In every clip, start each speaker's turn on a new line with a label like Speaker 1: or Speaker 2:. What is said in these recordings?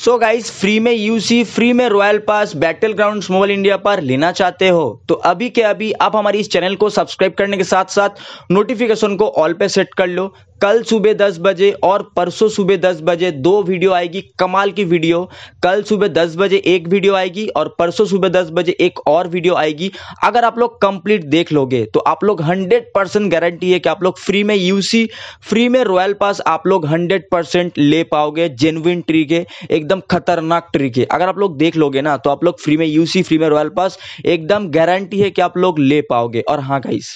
Speaker 1: सो guys guys free में UC free में royal pass battleground mobile India पर लेना चाहते हो तो अभी के अभी आप हमारी इस चैनल को सब्सक्राइब करने के साथ साथ नोटिफिकेशन को ऑल पे सेट कर लो कल सुबह दस बजे और परसों सुबह दस बजे दो वीडियो आएगी कमाल की वीडियो कल सुबह दस बजे एक वीडियो आएगी और परसों सुबह दस बजे एक और वीडियो आएगी अगर आप लोग कंप्लीट देख लोगे तो आप लोग हंड्रेड परसेंट गारंटी है कि आप लोग फ्री में यूसी फ्री में रॉयल पास आप लोग हंड्रेड परसेंट ले पाओगे जेनविन ट्रिक है एकदम खतरनाक ट्रिक है अगर आप लोग देख लोगे ना तो आप लोग फ्री में यूसी फ्री में रॉयल पास एकदम गारंटी है कि आप लोग ले पाओगे और हाँ गाइस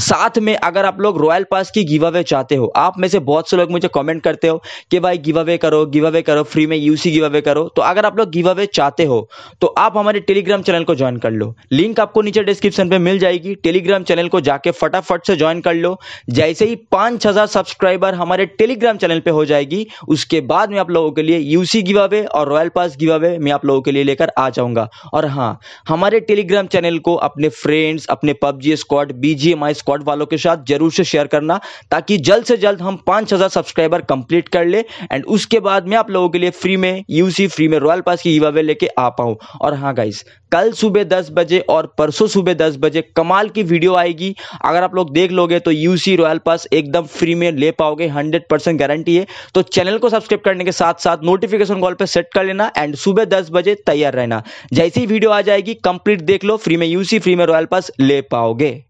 Speaker 1: साथ में अगर आप लोग रॉयल पास की गिव अवे चाहते हो आप में से बहुत से लोग मुझे कमेंट करते हो कि भाई गिव अवे करो गिव अवे करो फ्री में यूसी गिव अवे करो तो अगर आप लोग गिव अवे चाहते हो तो आप हमारे टेलीग्राम चैनल को ज्वाइन कर लो लिंक आपको नीचे डिस्क्रिप्शन पे मिल जाएगी टेलीग्राम चैनल को जाके फटाफट से ज्वाइन कर लो जैसे ही पांच सब्सक्राइबर हमारे टेलीग्राम चैनल पर हो जाएगी उसके बाद में आप लोगों के लिए यूसी गिव अवे और रॉयल पास गिव अवे मैं आप लोगों के लिए लेकर आ जाऊंगा और हाँ हमारे टेलीग्राम चैनल को अपने फ्रेंड्स अपने PUBG squad BGM my squad वालों के साथ जरूर से शेयर करना ताकि जल्द से जल्द हम 5000 सब्सक्राइबर कंप्लीट कर ले एंड उसके बाद में आप लोगों के लिए फ्री में यूसी फ्री में रॉयल पास की ईवावे लेके आ पाऊँ और हाँ गाइज कल सुबह दस बजे और परसों सुबह दस बजे कमाल की वीडियो आएगी अगर आप लोग देख लोगे तो यूसी रॉयल पास एकदम फ्री में ले पाओगे हंड्रेड परसेंट गारंटी है तो चैनल को सब्सक्राइब करने के साथ साथ नोटिफिकेशन कॉल पर सेट कर लेना एंड सुबह दस बजे तैयार रहना जैसी वीडियो आ जाएगी कंप्लीट देख लो फ्री में यूसी फ्री में रॉयल पास ले पाओगे